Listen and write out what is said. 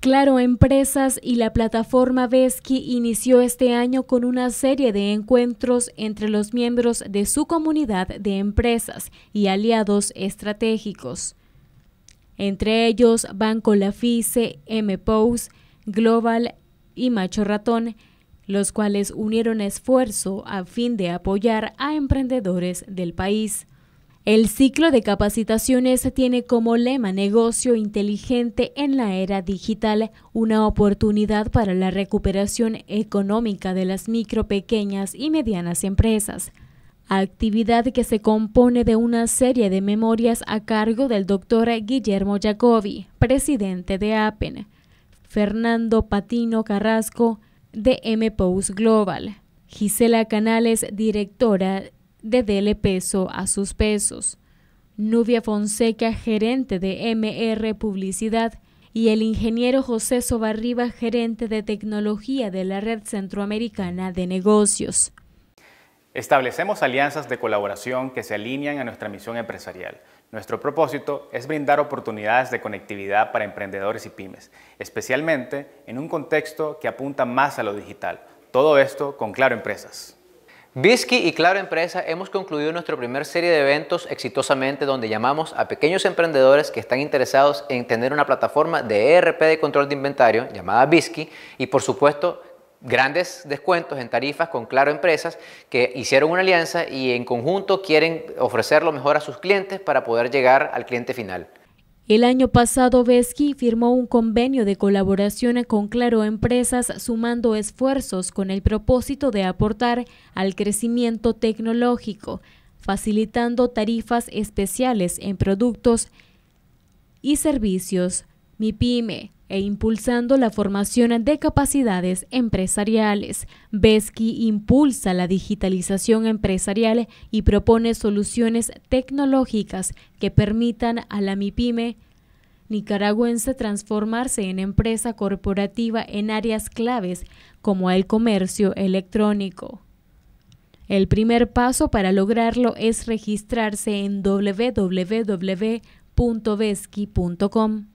Claro Empresas y la plataforma Vesky inició este año con una serie de encuentros entre los miembros de su comunidad de empresas y aliados estratégicos. Entre ellos Banco Lafice, MPOS, Global y Macho Ratón, los cuales unieron esfuerzo a fin de apoyar a emprendedores del país. El ciclo de capacitaciones tiene como lema Negocio inteligente en la era digital, una oportunidad para la recuperación económica de las micro, pequeñas y medianas empresas. Actividad que se compone de una serie de memorias a cargo del doctor Guillermo Jacobi, presidente de APEN, Fernando Patino Carrasco, de m Global, Gisela Canales, directora de Dele Peso a sus pesos. Nubia Fonseca, gerente de MR Publicidad, y el ingeniero José Sobarriba, gerente de tecnología de la Red Centroamericana de Negocios. Establecemos alianzas de colaboración que se alinean a nuestra misión empresarial. Nuestro propósito es brindar oportunidades de conectividad para emprendedores y pymes, especialmente en un contexto que apunta más a lo digital. Todo esto con Claro Empresas. Bisky y Claro Empresa hemos concluido nuestra primera serie de eventos exitosamente donde llamamos a pequeños emprendedores que están interesados en tener una plataforma de ERP de control de inventario llamada Bisky y por supuesto grandes descuentos en tarifas con Claro Empresas que hicieron una alianza y en conjunto quieren ofrecer lo mejor a sus clientes para poder llegar al cliente final. El año pasado, Besky firmó un convenio de colaboración con Claro Empresas, sumando esfuerzos con el propósito de aportar al crecimiento tecnológico, facilitando tarifas especiales en productos y servicios. pyme e impulsando la formación de capacidades empresariales. Besky impulsa la digitalización empresarial y propone soluciones tecnológicas que permitan a la MIPYME nicaragüense transformarse en empresa corporativa en áreas claves como el comercio electrónico. El primer paso para lograrlo es registrarse en www.besky.com.